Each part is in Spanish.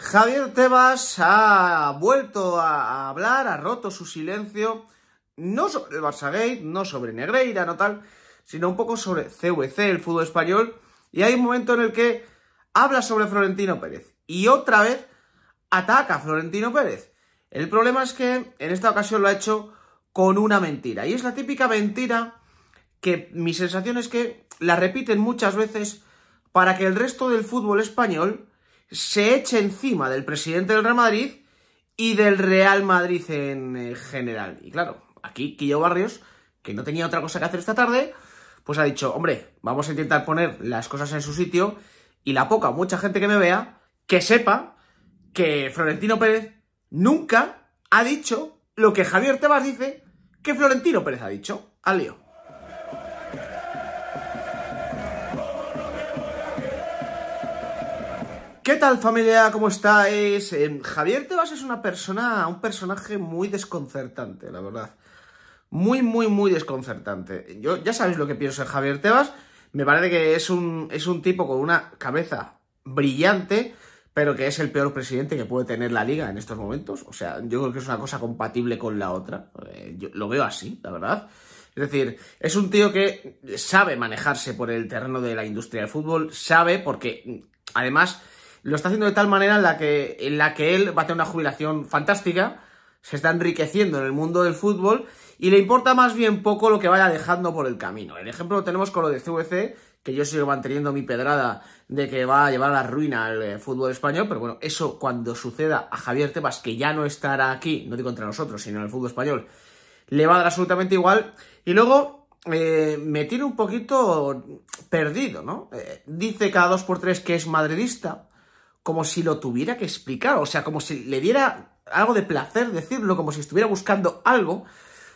Javier Tebas ha vuelto a hablar, ha roto su silencio, no sobre el Barça-Gate, no sobre Negreira, no tal, sino un poco sobre CVC, el fútbol español, y hay un momento en el que habla sobre Florentino Pérez y otra vez ataca a Florentino Pérez. El problema es que en esta ocasión lo ha hecho con una mentira, y es la típica mentira que mi sensación es que la repiten muchas veces para que el resto del fútbol español se eche encima del presidente del Real Madrid y del Real Madrid en eh, general. Y claro, aquí Quillo Barrios, que no tenía otra cosa que hacer esta tarde, pues ha dicho, hombre, vamos a intentar poner las cosas en su sitio y la poca mucha gente que me vea, que sepa que Florentino Pérez nunca ha dicho lo que Javier Tebas dice que Florentino Pérez ha dicho. Al lío. ¿Qué tal familia? ¿Cómo estáis? Eh, Javier Tebas es una persona, un personaje muy desconcertante, la verdad. Muy, muy, muy desconcertante. Yo ya sabéis lo que pienso de Javier Tebas. Me parece que es un, es un tipo con una cabeza brillante, pero que es el peor presidente que puede tener la liga en estos momentos. O sea, yo creo que es una cosa compatible con la otra. Eh, lo veo así, la verdad. Es decir, es un tío que sabe manejarse por el terreno de la industria del fútbol, sabe porque además lo está haciendo de tal manera en la que, en la que él va a tener una jubilación fantástica, se está enriqueciendo en el mundo del fútbol y le importa más bien poco lo que vaya dejando por el camino. El ejemplo lo tenemos con lo de CVC, que yo sigo manteniendo mi pedrada de que va a llevar a la ruina al eh, fútbol español, pero bueno, eso cuando suceda a Javier Tebas, que ya no estará aquí, no digo contra nosotros, sino en el fútbol español, le va a dar absolutamente igual. Y luego eh, me tiene un poquito perdido, ¿no? Eh, dice cada dos por tres que es madridista, como si lo tuviera que explicar, o sea, como si le diera algo de placer decirlo, como si estuviera buscando algo,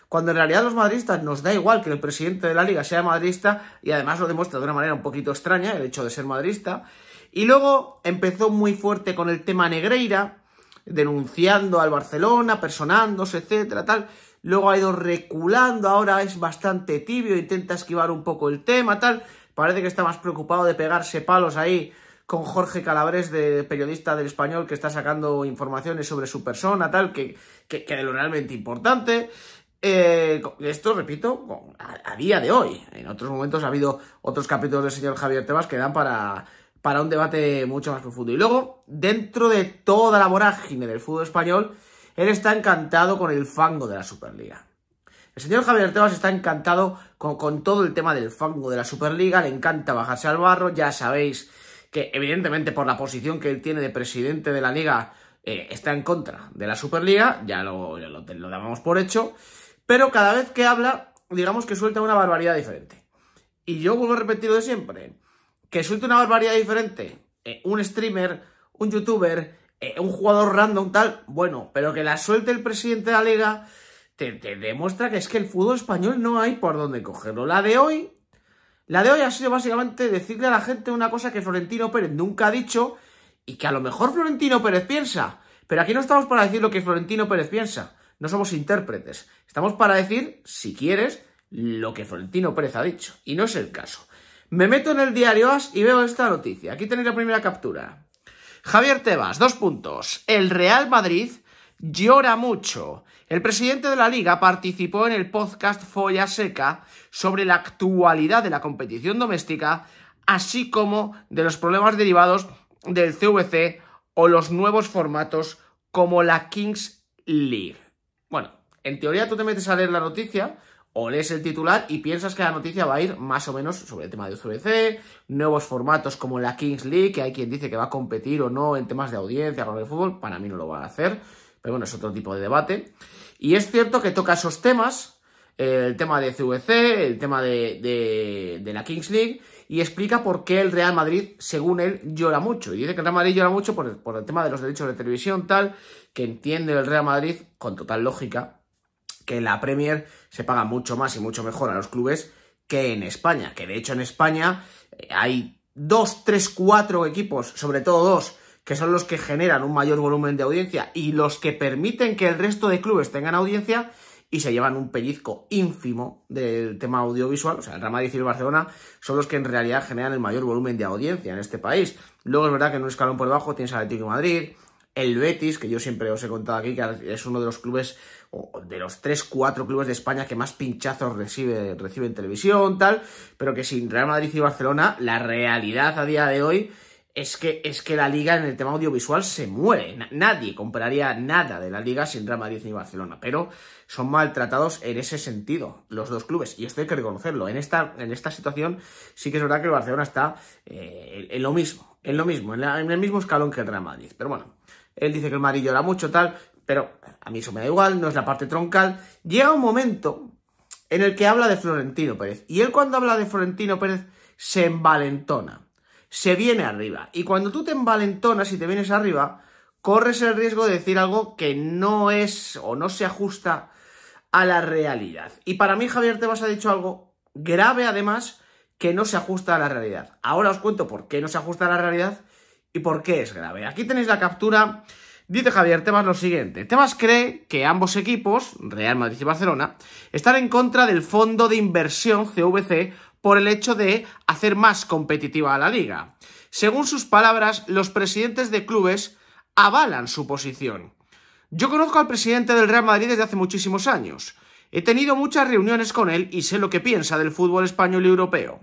cuando en realidad los madridistas nos da igual que el presidente de la liga sea madridista y además lo demuestra de una manera un poquito extraña el hecho de ser madridista. Y luego empezó muy fuerte con el tema Negreira, denunciando al Barcelona, personándose, etcétera, tal. Luego ha ido reculando, ahora es bastante tibio, intenta esquivar un poco el tema, tal. Parece que está más preocupado de pegarse palos ahí con Jorge Calabres, de periodista del español, que está sacando informaciones sobre su persona, tal, que, que, lo realmente importante. Eh, esto, repito, a, día de hoy. En otros momentos ha habido otros capítulos del señor Javier Tebas que dan para, para un debate mucho más profundo. Y luego, dentro de toda la vorágine del fútbol español, él está encantado con el fango de la Superliga. El señor Javier Tebas está encantado con, con, todo el tema del fango de la Superliga, le encanta bajarse al barro, ya sabéis que evidentemente por la posición que él tiene de presidente de la liga eh, está en contra de la Superliga, ya lo, damos por hecho, pero cada vez que habla, digamos que suelta una barbaridad diferente. Y yo vuelvo a repetir lo de siempre, que suelta una barbaridad diferente eh, un streamer, un youtuber, eh, un jugador random, tal, bueno, pero que la suelte el presidente de la liga te, te demuestra que es que el fútbol español no hay por dónde cogerlo. La de hoy la de hoy ha sido básicamente decirle a la gente una cosa que Florentino Pérez nunca ha dicho y que a lo mejor Florentino Pérez piensa. Pero aquí no estamos para decir lo que Florentino Pérez piensa. No somos intérpretes. Estamos para decir, si quieres, lo que Florentino Pérez ha dicho. Y no es el caso. Me meto en el diario AS y veo esta noticia. Aquí tenéis la primera captura. Javier Tebas, dos puntos. El Real Madrid llora mucho. El presidente de la liga participó en el podcast Foya Seca sobre la actualidad de la competición doméstica, así como de los problemas derivados del CVC o los nuevos formatos como la Kings League. Bueno, en teoría tú te metes a leer la noticia o lees el titular y piensas que la noticia va a ir más o menos sobre el tema de UCBC, nuevos formatos como la Kings League, que hay quien dice que va a competir o no en temas de audiencia con el fútbol, para mí no lo van a hacer. Pero bueno, es otro tipo de debate. Y es cierto que toca esos temas, el tema de CVC, el tema de, la Kings League, y explica por qué el Real Madrid, según él, llora mucho. Y dice que el Real Madrid llora mucho por el, por el tema de los derechos de televisión, tal, que entiende el Real Madrid, con total lógica, que en la Premier se paga mucho más y mucho mejor a los clubes que en España. Que de hecho en España eh, hay dos, tres, cuatro equipos, sobre todo dos, que son los que generan un mayor volumen de audiencia y los que permiten que el resto de clubes tengan audiencia y se llevan un pellizco ínfimo del tema audiovisual, o sea, el Real Madrid y el Barcelona son los que en realidad generan el mayor volumen de audiencia en este país. Luego es verdad que en un escalón por debajo tienes al Atlético Madrid, el Betis, que yo siempre os he contado aquí, que es uno de los clubes, o de los 3-4 clubes de España que más pinchazos recibe, recibe en televisión, tal, pero que sin Real Madrid y Barcelona, la realidad a día de hoy es que, es que la liga en el tema audiovisual se muere. nadie compraría nada de la liga sin Real Madrid ni Barcelona, pero son maltratados en ese sentido los dos clubes, y esto hay que reconocerlo. En esta, en esta situación sí que es verdad que el Barcelona está eh, en lo mismo, en lo mismo, en, el mismo escalón que el Real Madrid. Pero bueno, él dice que el Madrid llora mucho, tal, pero a mí eso me da igual, no es la parte troncal. Llega un momento en el que habla de Florentino Pérez, y él cuando habla de Florentino Pérez se envalentona se viene arriba. Y cuando tú te envalentonas y te vienes arriba, corres el riesgo de decir algo que no es o no se ajusta a la realidad. Y para mí, Javier Tebas ha dicho algo grave, además, que no se ajusta a la realidad. Ahora os cuento por qué no se ajusta a la realidad y por qué es grave. Aquí tenéis la captura. Dice Javier Tebas lo siguiente. Tebas cree que ambos equipos, Real Madrid y Barcelona, están en contra del fondo de inversión CVC por el hecho de hacer más competitiva a la liga. Según sus palabras, los presidentes de clubes avalan su posición. Yo conozco al presidente del Real Madrid desde hace muchísimos años. He tenido muchas reuniones con él y sé lo que piensa del fútbol español y europeo.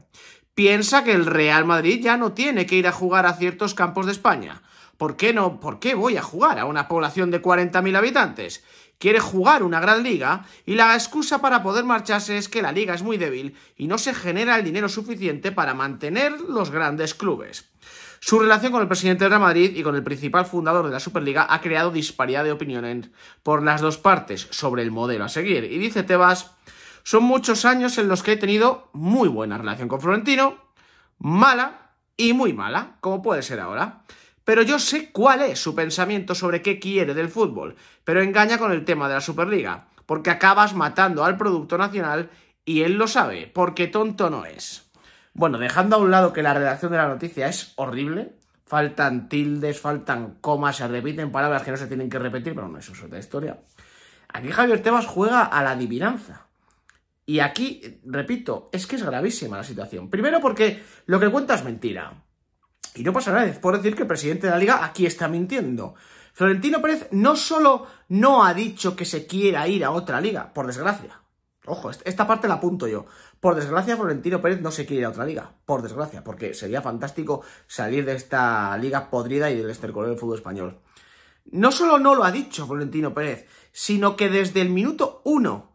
Piensa que el Real Madrid ya no tiene que ir a jugar a ciertos campos de España. ¿Por qué no? ¿Por qué voy a jugar a una población de 40.000 habitantes? quiere jugar una gran liga y la excusa para poder marcharse es que la liga es muy débil y no se genera el dinero suficiente para mantener los grandes clubes. Su relación con el presidente de Real Madrid y con el principal fundador de la Superliga ha creado disparidad de opiniones por las dos partes sobre el modelo a seguir. Y dice Tebas, son muchos años en los que he tenido muy buena relación con Florentino, mala y muy mala, como puede ser ahora. Pero yo sé cuál es su pensamiento sobre qué quiere del fútbol, pero engaña con el tema de la Superliga, porque acabas matando al Producto Nacional y él lo sabe, porque tonto no es. Bueno, dejando a un lado que la redacción de la noticia es horrible, faltan tildes, faltan comas, se repiten palabras que no se tienen que repetir, pero no, eso es otra historia. Aquí Javier Tebas juega a la adivinanza. Y aquí, repito, es que es gravísima la situación. Primero porque lo que cuenta es mentira. Y no pasa nada, es por decir que el presidente de la liga aquí está mintiendo. Florentino Pérez no solo no ha dicho que se quiera ir a otra liga, por desgracia. Ojo, esta parte la apunto yo. Por desgracia, Florentino Pérez no se quiere ir a otra liga. Por desgracia, porque sería fantástico salir de esta liga podrida y del estercolero del fútbol español. No solo no lo ha dicho Florentino Pérez, sino que desde el minuto uno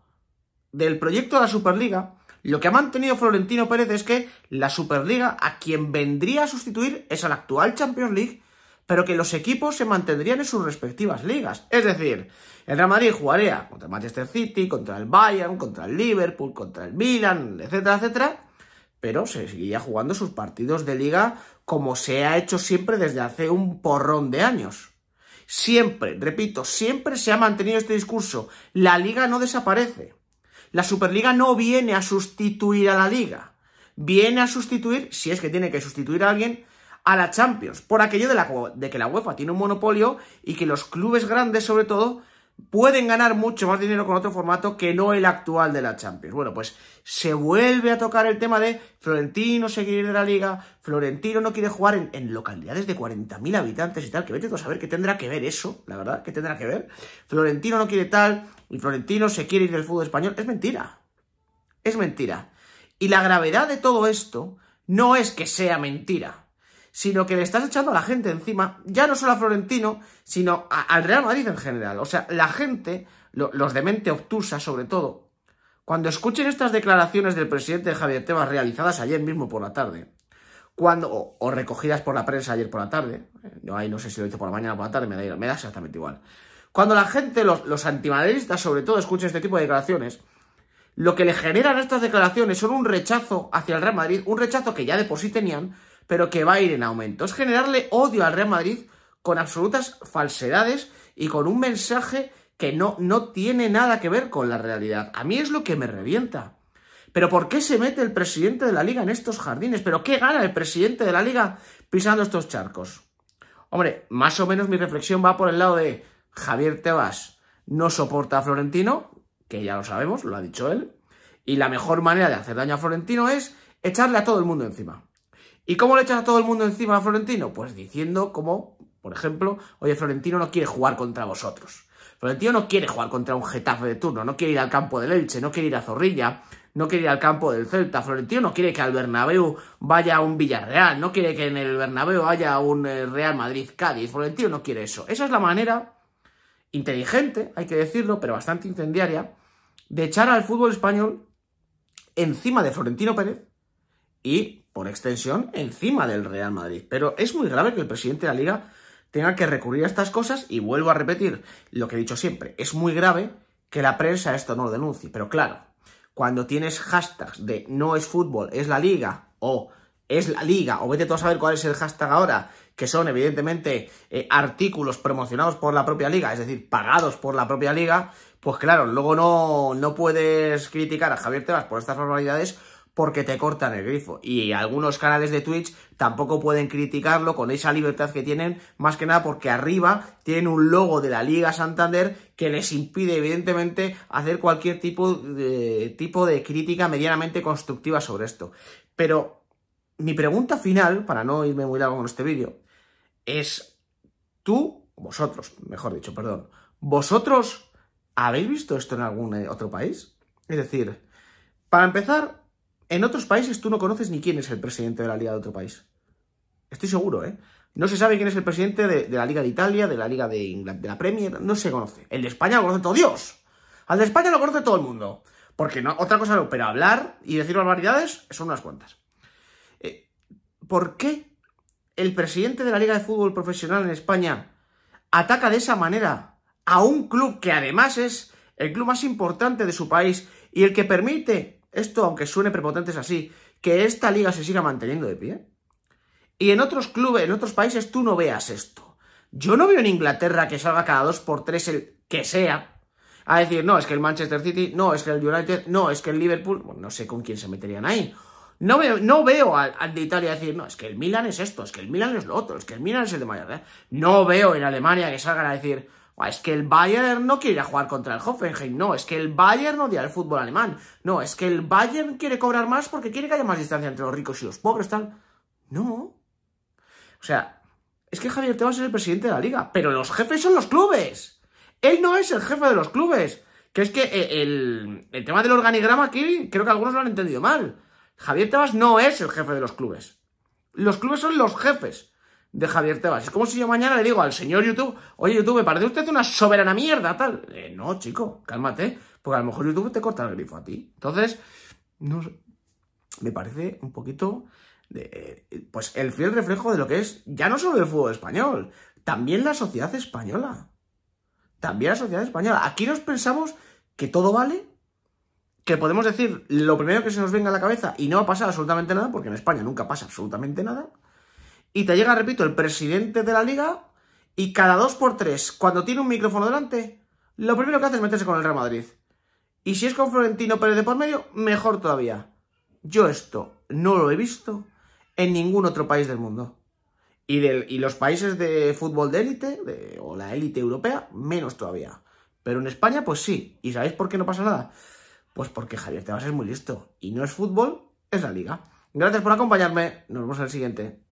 del proyecto de la Superliga, lo que ha mantenido Florentino Pérez es que la Superliga a quien vendría a sustituir es a la actual Champions League, pero que los equipos se mantendrían en sus respectivas ligas. Es decir, el Real Madrid jugaría contra el Manchester City, contra el Bayern, contra el Liverpool, contra el Milan, etcétera, etcétera, pero se seguiría jugando sus partidos de liga como se ha hecho siempre desde hace un porrón de años. Siempre, repito, siempre se ha mantenido este discurso. La liga no desaparece. La Superliga no viene a sustituir a la Liga. Viene a sustituir, si es que tiene que sustituir a alguien, a la Champions. Por aquello de, que la UEFA tiene un monopolio y que los clubes grandes, sobre todo, pueden ganar mucho más dinero con otro formato que no el actual de la Champions. Bueno, pues se vuelve a tocar el tema de Florentino seguir de la liga, Florentino no quiere jugar en, localidades de 40.000 habitantes y tal, que vete a saber qué tendrá que ver eso, la verdad, qué tendrá que ver. Florentino no quiere tal, y Florentino se quiere ir del fútbol español. Es mentira, es mentira. Y la gravedad de todo esto no es que sea mentira, sino que le estás echando a la gente encima, ya no solo a Florentino, sino al Real Madrid en general. O sea, la gente, los de mente obtusa sobre todo, cuando escuchen estas declaraciones del presidente Javier Tebas realizadas ayer mismo por la tarde, cuando, o, recogidas por la prensa ayer por la tarde, no, eh, ahí no sé si lo hizo por la mañana o por la tarde, me da, exactamente igual. Cuando la gente, los, los sobre todo, escuchen este tipo de declaraciones, lo que le generan estas declaraciones son un rechazo hacia el Real Madrid, un rechazo que ya de por sí tenían, pero que va a ir en aumento. Es generarle odio al Real Madrid con absolutas falsedades y con un mensaje que no, no tiene nada que ver con la realidad. A mí es lo que me revienta. ¿Pero por qué se mete el presidente de la liga en estos jardines? ¿Pero qué gana el presidente de la liga pisando estos charcos? Hombre, más o menos mi reflexión va por el lado de Javier Tebas no soporta a Florentino, que ya lo sabemos, lo ha dicho él, y la mejor manera de hacer daño a Florentino es echarle a todo el mundo encima. ¿Y cómo le echas a todo el mundo encima a Florentino? Pues diciendo como, por ejemplo, oye, Florentino no quiere jugar contra vosotros. Florentino no quiere jugar contra un Getafe de turno, no quiere ir al campo del Elche, no quiere ir a Zorrilla, no quiere ir al campo del Celta. Florentino no quiere que al Bernabéu vaya un Villarreal, no quiere que en el Bernabéu haya un eh, Real Madrid-Cádiz. Florentino no quiere eso. Esa es la manera inteligente, hay que decirlo, pero bastante incendiaria, de echar al fútbol español encima de Florentino Pérez y por extensión, encima del Real Madrid. Pero es muy grave que el presidente de la liga tenga que recurrir a estas cosas y vuelvo a repetir lo que he dicho siempre. Es muy grave que la prensa esto no lo denuncie. Pero claro, cuando tienes hashtags de no es fútbol, es la liga o es la liga o vete tú a saber cuál es el hashtag ahora, que son evidentemente eh, artículos promocionados por la propia liga, es decir, pagados por la propia liga, pues claro, luego no, no puedes criticar a Javier Tebas por estas formalidades porque te cortan el grifo. Y algunos canales de Twitch tampoco pueden criticarlo con esa libertad que tienen, más que nada porque arriba tienen un logo de la Liga Santander que les impide, evidentemente, hacer cualquier tipo de, tipo de crítica medianamente constructiva sobre esto. Pero mi pregunta final, para no irme muy largo con este vídeo, es, tú, vosotros, mejor dicho, perdón, vosotros, ¿habéis visto esto en algún eh, otro país? Es decir, para empezar, en otros países tú no conoces ni quién es el presidente de la liga de otro país. Estoy seguro, ¿eh? No se sabe quién es el presidente de, la Liga de Italia, de la Liga de, Inglaterra, de la Premier, no se conoce. El de España lo conoce todo Dios. Al de España lo conoce todo el mundo. Porque no, otra cosa no, pero hablar y decir barbaridades son unas cuantas. Eh, ¿Por qué el presidente de la Liga de Fútbol Profesional en España ataca de esa manera a un club que además es el club más importante de su país y el que permite esto aunque suene prepotente es así, que esta liga se siga manteniendo de pie. Y en otros clubes, en otros países tú no veas esto. Yo no veo en Inglaterra que salga cada dos por tres el que sea a decir, no, es que el Manchester City, no, es que el United, no, es que el Liverpool, no sé con quién se meterían ahí. No veo, no veo al, de Italia decir, no, es que el Milan es esto, es que el Milan es lo otro, es que el Milan es el de Mallorca. No veo en Alemania que salgan a decir, es que el Bayern no quiere jugar contra el Hoffenheim, no, es que el Bayern odia el fútbol alemán, no, es que el Bayern quiere cobrar más porque quiere que haya más distancia entre los ricos y los pobres, tal. No. O sea, es que Javier Tebas es el presidente de la liga, pero los jefes son los clubes. Él no es el jefe de los clubes. Que es que eh, el, el tema del organigrama aquí, creo que algunos lo han entendido mal. Javier Tebas no es el jefe de los clubes. Los clubes son los jefes de Javier Tebas. Es como si yo mañana le digo al señor YouTube, oye YouTube, me parece usted una soberana mierda, tal. Eh, no, chico, cálmate, porque a lo mejor YouTube te corta el grifo a ti. Entonces, no sé, me parece un poquito, eh, pues el fiel reflejo de lo que es, ya no solo el fútbol español, también la sociedad española. También la sociedad española. Aquí nos pensamos que todo vale, que podemos decir lo primero que se nos venga a la cabeza y no va a pasar absolutamente nada, porque en España nunca pasa absolutamente nada y te llega, repito, el presidente de la liga y cada dos por tres, cuando tiene un micrófono delante, lo primero que hace es meterse con el Real Madrid. Y si es con Florentino Pérez de por medio, mejor todavía. Yo esto no lo he visto en ningún otro país del mundo. Y, del, y los países de fútbol de élite, o la élite europea, menos todavía. Pero en España, pues sí. ¿Y sabéis por qué no pasa nada? Pues porque Javier a es muy listo. Y no es fútbol, es la liga. Gracias por acompañarme. Nos vemos en el siguiente.